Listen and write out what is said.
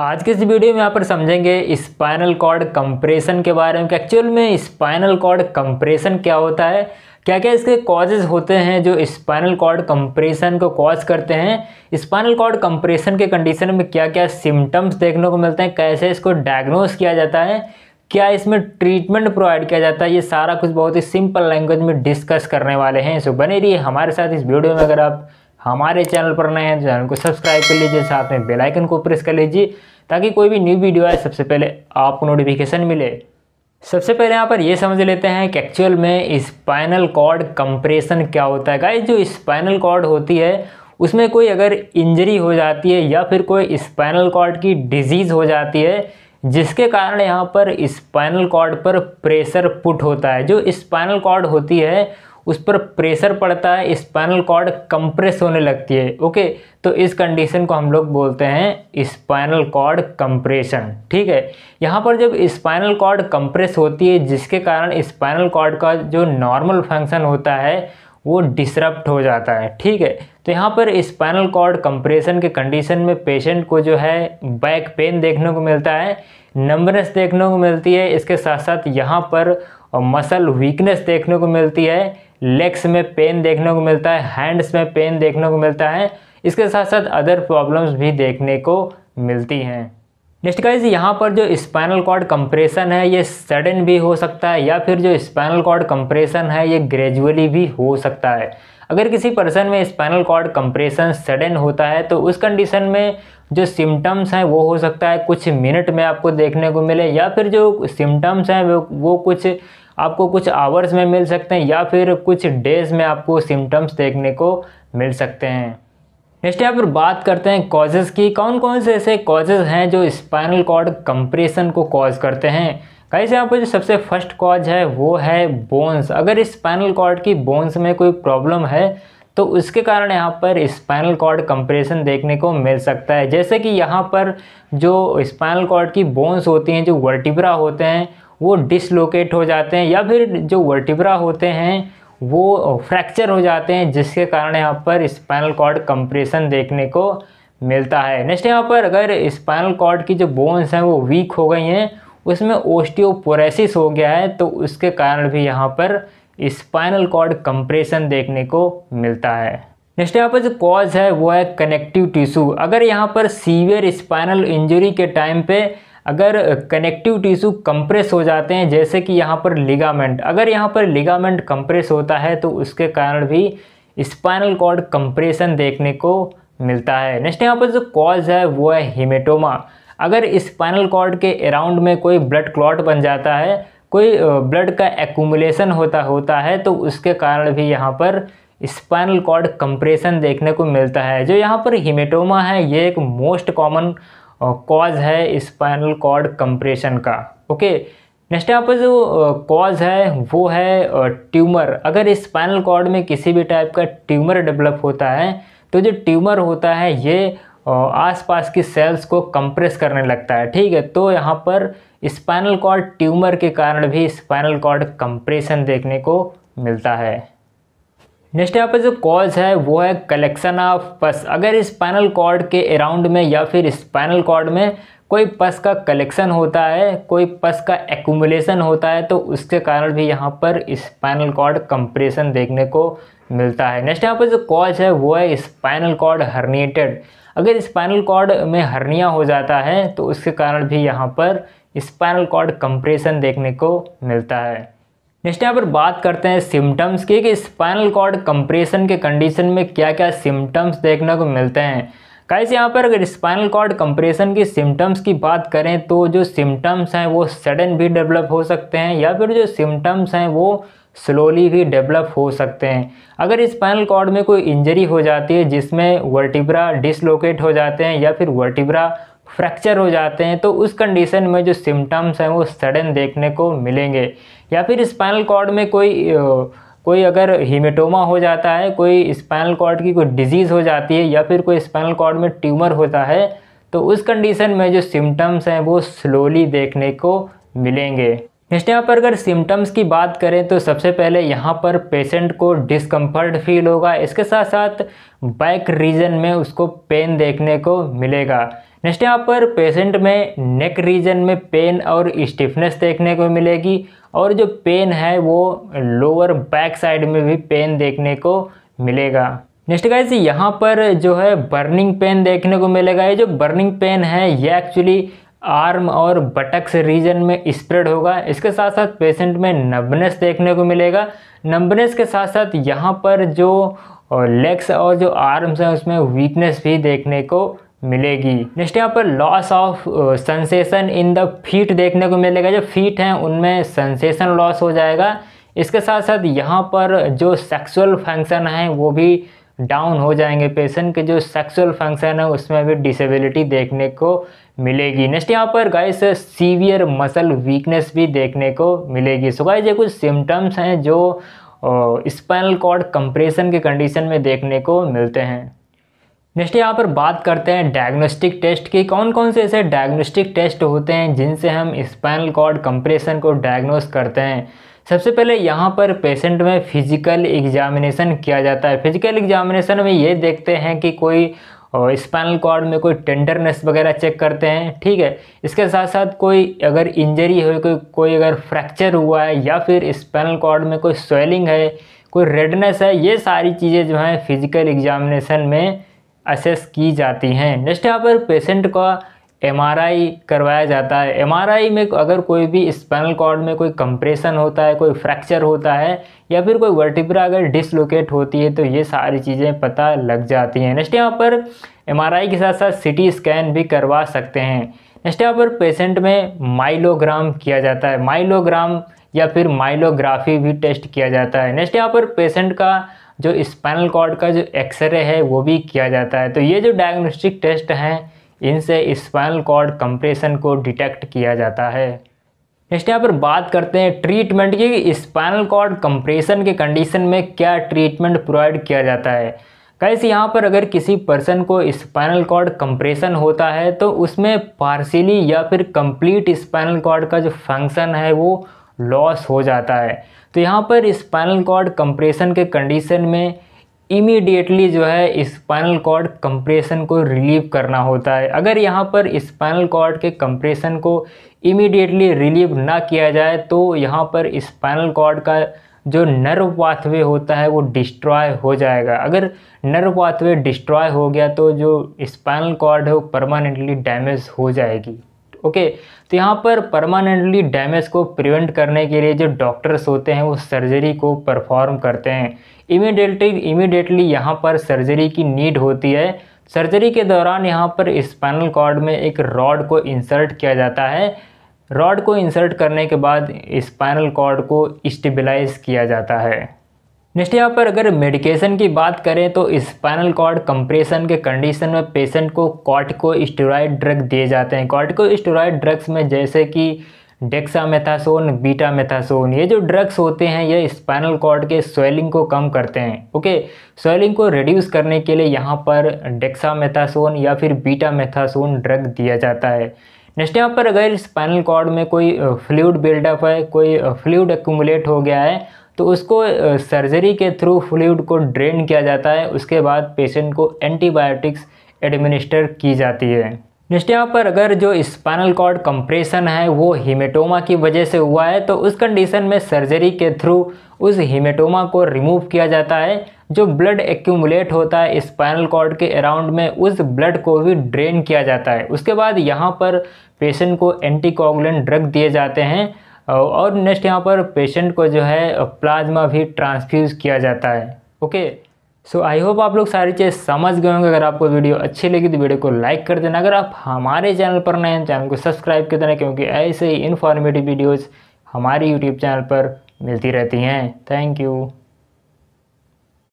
आज के इस वीडियो में यहाँ पर समझेंगे स्पाइनल कॉर्ड कंप्रेशन के बारे में कि एक्चुअल में स्पाइनल कॉर्ड कंप्रेशन क्या होता है क्या क्या इसके कॉजेज होते हैं जो स्पाइनल कॉर्ड कंप्रेशन को कॉज करते हैं स्पाइनल कॉर्ड कंप्रेशन के कंडीशन में क्या क्या सिम्टम्स देखने को मिलते हैं कैसे इसको डायग्नोज किया जाता है क्या इसमें ट्रीटमेंट प्रोवाइड किया जाता है ये सारा कुछ बहुत ही सिंपल लैंग्वेज में डिस्कस करने वाले हैं सो बने रहिए हमारे साथ इस वीडियो में अगर आप हमारे चैनल पर नए हैं चैनल को सब्सक्राइब कर लीजिए साथ में बेल आइकन को प्रेस कर लीजिए ताकि कोई भी न्यू वीडियो आए सबसे पहले आपको नोटिफिकेशन मिले सबसे पहले यहाँ पर ये समझ लेते हैं कि एक्चुअल में स्पाइनल कॉर्ड कंप्रेशन क्या होता है गाइस जो स्पाइनल कॉर्ड होती है उसमें कोई अगर इंजरी हो जाती है या फिर कोई स्पाइनल कॉर्ड की डिजीज़ हो जाती है जिसके कारण यहाँ पर स्पाइनल कॉर्ड पर प्रेशर पुट होता है जो स्पाइनल कॉर्ड होती है उस पर प्रेशर पड़ता है स्पाइनल कॉर्ड कंप्रेस होने लगती है ओके तो इस कंडीशन को हम लोग बोलते हैं स्पाइनल कॉर्ड कंप्रेशन ठीक है यहाँ पर जब स्पाइनल कॉर्ड कंप्रेस होती है जिसके कारण स्पाइनल कॉर्ड का जो नॉर्मल फंक्शन होता है वो डिसरप्ट हो जाता है ठीक है तो यहाँ पर स्पाइनल कॉर्ड कंप्रेशन के कंडीशन में पेशेंट को जो है बैक पेन देखने को मिलता है नंबरस देखने को मिलती है इसके साथ साथ यहाँ पर मसल वीकनेस देखने को मिलती है लेग्स में पेन देखने को मिलता है हैंड्स में पेन देखने को मिलता है इसके साथ साथ अदर प्रॉब्लम्स भी देखने को मिलती हैं नेक्स्ट गाइज यहाँ पर जो स्पाइनल कॉर्ड कंप्रेशन है ये सडन भी हो सकता है या फिर जो स्पाइनल कॉर्ड कंप्रेशन है ये ग्रेजुअली भी हो सकता है अगर किसी पर्सन में स्पाइनल कॉर्ड कंप्रेशन सडन होता है तो उस कंडीशन में जो सिम्टम्स हैं वो हो सकता है कुछ मिनट में आपको देखने को मिले या फिर जो सिम्टम्स हैं वो वो कुछ आपको कुछ आवर्स में मिल सकते हैं या फिर कुछ डेज़ में आपको सिम्टम्स देखने को मिल सकते हैं नेक्स्ट यहाँ पर बात करते हैं कॉजेज़ की कौन कौन से ऐसे कॉजेज़ हैं जो स्पाइनल कॉर्ड कंप्रेशन को कॉज करते हैं से यहाँ पर जो सबसे फर्स्ट कॉज है वो है बोन्स अगर स्पाइनल कॉर्ड की बोन्स में कोई प्रॉब्लम है तो उसके कारण यहाँ पर स्पाइनल कॉर्ड कंप्रेशन देखने को मिल सकता है जैसे कि यहाँ पर जो स्पाइनल कॉर्ड की बोन्स होती हैं जो वर्टिब्रा होते हैं वो डिसलोकेट हो जाते हैं या फिर जो वर्टिब्रा होते हैं वो फ्रैक्चर हो जाते हैं जिसके कारण यहाँ पर स्पाइनल कॉर्ड कंप्रेशन देखने को मिलता है नेक्स्ट यहाँ पर अगर स्पाइनल कॉर्ड की जो बोन्स हैं वो वीक हो गई हैं उसमें ओस्टियोपोरेसिस हो गया है तो उसके कारण भी यहाँ पर स्पाइनल कॉर्ड कंप्रेशन देखने को मिलता है नेक्स्ट यहाँ पर जो कॉज है वो है कनेक्टिव टिश्यू अगर यहाँ पर सीवियर स्पाइनल इंजरी के टाइम पर अगर कनेक्टिव टिश्यू कंप्रेस हो जाते हैं जैसे कि यहाँ पर लिगामेंट अगर यहाँ पर लिगामेंट कंप्रेस होता है तो उसके कारण भी स्पाइनल कॉर्ड कंप्रेशन देखने को मिलता है नेक्स्ट यहाँ पर जो कॉज है वो है हिमेटोमा अगर स्पाइनल कॉर्ड के अराउंड में कोई ब्लड क्लॉट बन जाता है कोई ब्लड का एकूमुलेशन होता होता है तो उसके कारण भी यहाँ पर स्पाइनल कॉर्ड कंप्रेशन देखने को मिलता है जो यहाँ पर हिमेटोमा है ये एक मोस्ट कॉमन कॉज है स्पाइनल कॉर्ड कंप्रेशन का ओके नेक्स्ट यहाँ पर जो कॉज है वो है ट्यूमर अगर स्पाइनल कॉर्ड में किसी भी टाइप का ट्यूमर डेवलप होता है तो जो ट्यूमर होता है ये आसपास की सेल्स को कंप्रेस करने लगता है ठीक है तो यहाँ पर स्पाइनल कॉर्ड ट्यूमर के कारण भी स्पाइनल कॉर्ड कंप्रेशन देखने को मिलता है नेक्स्ट यहाँ पर जो कॉज है वो है कलेक्शन ऑफ पस अगर स्पाइनल कॉर्ड के अराउंड में या फिर स्पाइनल कॉर्ड में कोई पस का कलेक्शन होता है कोई पस का एकुमुलेशन होता है तो उसके कारण भी यहाँ पर स्पाइनल कॉर्ड कंप्रेशन देखने को मिलता है नेक्स्ट यहाँ पर जो कॉज है वो है स्पाइनल कॉर्ड हर्निएटेड अगर स्पाइनल कॉर्ड में हर्निया हो जाता है तो उसके कारण भी यहाँ पर स्पाइनल कॉर्ड कंप्रेशन देखने को मिलता है नेक्स्ट यहाँ पर बात करते हैं सिम्टम्स की कि स्पाइनल कॉर्ड कंप्रेशन के कंडीशन में क्या क्या सिम्टम्स देखने को मिलते हैं कैसे यहाँ पर अगर स्पाइनल कॉर्ड कंप्रेशन की सिम्टम्स की बात करें तो जो सिम्टम्स हैं वो सडन भी डेवलप हो सकते हैं या फिर जो सिम्टम्स हैं वो स्लोली भी डेवलप हो सकते हैं अगर स्पाइनल कॉर्ड में कोई इंजरी हो जाती है जिसमें वर्टिब्रा डिसलोकेट हो जाते हैं या फिर वर्टिब्रा फ्रैक्चर हो जाते हैं तो उस कंडीशन में जो सिम्टम्स हैं वो सडन देखने को मिलेंगे या फिर स्पाइनल कॉर्ड में कोई कोई अगर हीमेटोमा हो जाता है कोई स्पाइनल कॉर्ड की कोई डिजीज़ हो जाती है या फिर कोई स्पाइनल कॉर्ड में ट्यूमर होता है तो उस कंडीशन में जो सिम्टम्स हैं वो स्लोली देखने को मिलेंगे नेक्स्ट यहाँ पर अगर सिम्टम्स की बात करें तो सबसे पहले यहाँ पर पेशेंट को डिस्कम्फर्ट फील होगा इसके साथ साथ बैक रीजन में उसको पेन देखने को मिलेगा नेक्स्ट यहाँ पर पेशेंट में नेक रीजन में पेन और स्टिफनेस देखने को मिलेगी और जो पेन है वो लोअर बैक साइड में भी पेन देखने को मिलेगा नेक्स्ट गाइज यहाँ पर जो है बर्निंग पेन देखने को मिलेगा ये जो बर्निंग पेन है ये एक्चुअली आर्म और बटक्स रीजन में स्प्रेड होगा इसके साथ साथ पेशेंट में नंबनेस देखने को मिलेगा नंबनेस के साथ साथ यहाँ पर जो लेग्स और जो आर्म्स हैं उसमें वीकनेस भी देखने को मिलेगी नेक्स्ट यहाँ पर loss of sensation in the feet देखने को मिलेगा जो फीट हैं उनमें सेंसेशन लॉस हो जाएगा इसके साथ साथ यहाँ पर जो सेक्सुअल फंक्शन है वो भी डाउन हो जाएंगे पेशेंट के जो सेक्सुअल फंक्शन है उसमें भी डिसेबिलिटी देखने को मिलेगी नेक्स्ट यहाँ पर गाइस सीवियर मसल वीकनेस भी देखने को मिलेगी सो गाइस ये कुछ सिम्टम्स हैं जो स्पाइनल कॉर्ड कंप्रेशन के कंडीशन में देखने को मिलते हैं नेक्स्ट यहाँ पर बात करते हैं डायग्नोस्टिक टेस्ट की कौन कौन से ऐसे डायग्नोस्टिक टेस्ट होते हैं जिनसे हम स्पाइनल कॉर्ड कंप्रेशन को डायग्नोस करते हैं सबसे पहले यहाँ पर पेशेंट में फिजिकल एग्जामिनेशन किया जाता है फिजिकल एग्जामिनेशन में ये देखते हैं कि कोई स्पाइनल कॉर्ड में कोई टेंडरनेस वगैरह चेक करते हैं ठीक है इसके साथ साथ कोई अगर इंजरी हो कोई कोई अगर फ्रैक्चर हुआ है या फिर स्पाइनल कॉर्ड में कोई स्वेलिंग है कोई रेडनेस है ये सारी चीज़ें जो हैं फिजिकल एग्जामिनेशन में असेस की जाती हैं नेक्स्ट यहाँ पर पेशेंट का एम करवाया जाता है एम में अगर कोई भी स्पाइनल कॉर्ड में कोई कंप्रेशन होता है कोई फ्रैक्चर होता है या फिर कोई वर्टिब्रा अगर डिसलोकेट होती है तो ये सारी चीज़ें पता लग जाती हैं नेक्स्ट यहाँ पर एम के साथ साथ सी स्कैन भी करवा सकते हैं नेक्स्ट यहाँ पर पेशेंट में माइलोग्राम किया जाता है माइलोग्राम या फिर माइलोग्राफी भी टेस्ट किया जाता है नेक्स्ट यहाँ पर पेशेंट का जो स्पाइनल कॉर्ड का जो एक्सरे है वो भी किया जाता है तो ये जो डायग्नोस्टिक टेस्ट हैं इनसे स्पाइनल कॉर्ड कंप्रेशन को डिटेक्ट किया जाता है नेक्स्ट यहाँ पर बात करते हैं ट्रीटमेंट की स्पाइनल कॉर्ड कंप्रेशन के कंडीशन में क्या ट्रीटमेंट प्रोवाइड किया जाता है कैसे यहाँ पर अगर किसी पर्सन को स्पाइनल कॉर्ड कंप्रेशन होता है तो उसमें पार्सिली या फिर कंप्लीट स्पाइनल कॉर्ड का जो फंक्शन है वो लॉस हो जाता है तो यहाँ पर स्पाइनल कॉर्ड कंप्रेशन के कंडीशन में इमीडिएटली जो है स्पाइनल कॉर्ड कंप्रेशन को रिलीव करना होता है अगर यहाँ पर स्पाइनल कॉर्ड के कंप्रेशन को इमीडिएटली रिलीव ना किया जाए तो यहाँ पर स्पाइनल कॉर्ड का जो नर्व पाथवे होता है वो डिस्ट्रॉय हो जाएगा अगर नर्व पाथवे डिस्ट्रॉय हो गया तो जो स्पाइनल कॉर्ड है वो परमानेंटली डैमेज हो जाएगी ओके तो यहाँ पर परमानेंटली डैमेज को प्रिवेंट करने के लिए जो डॉक्टर्स होते हैं वो सर्जरी को परफॉर्म करते हैं इमिडिएटली इमिडिएटली यहाँ पर सर्जरी की नीड होती है सर्जरी के दौरान यहाँ पर स्पाइनल कॉर्ड में एक रॉड को इंसर्ट किया जाता है रॉड को इंसर्ट करने के बाद स्पाइनल कॉर्ड को स्टेबलाइज किया जाता है नेक्स्ट यहाँ पर अगर मेडिकेशन की बात करें तो स्पाइनल कॉर्ड कंप्रेशन के कंडीशन में पेशेंट को कॉर्टिको स्टेरॉयड ड्रग दिए जाते हैं कॉर्टिको स्टेरॉयड ड्रग्स में जैसे कि डेक्सामेथासोन बीटामेथासोन ये जो ड्रग्स होते हैं ये स्पाइनल कॉर्ड के स्वेलिंग को कम करते हैं ओके स्वेलिंग को रिड्यूस करने के लिए यहाँ पर डेक्सामेथासोन या फिर बीटामेथासोन ड्रग दिया जाता है नेक्स्ट यहाँ पर अगर स्पाइनल कॉर्ड में कोई फ्लूड बिल्डअप है कोई फ्लूड एक्यूमुलेट हो गया है तो उसको सर्जरी के थ्रू फ्लूड को ड्रेन किया जाता है उसके बाद पेशेंट को एंटीबायोटिक्स एडमिनिस्टर की जाती है नेक्स्ट यहाँ पर अगर जो स्पाइनल कॉर्ड कंप्रेशन है वो हीमेटोमा की वजह से हुआ है तो उस कंडीशन में सर्जरी के थ्रू उस हीमेटोमा को रिमूव किया जाता है जो ब्लड एक्यूमुलेट होता है स्पाइनल कॉर्ड के अराउंड में उस ब्लड को भी ड्रेन किया जाता है उसके बाद यहाँ पर पेशेंट को एंटीकोगुलेंट ड्रग दिए जाते हैं और नेक्स्ट यहाँ पर पेशेंट को जो है प्लाज्मा भी ट्रांसफ्यूज़ किया जाता है ओके सो आई होप आप लोग सारी चीज़ समझ गए होंगे अगर आपको वीडियो अच्छी लगी तो वीडियो को लाइक कर देना अगर आप हमारे चैनल पर नए हैं चैनल को सब्सक्राइब कर देना क्योंकि ऐसे ही इन्फॉर्मेटिव वीडियोज़ हमारे यूट्यूब चैनल पर मिलती रहती हैं थैंक यू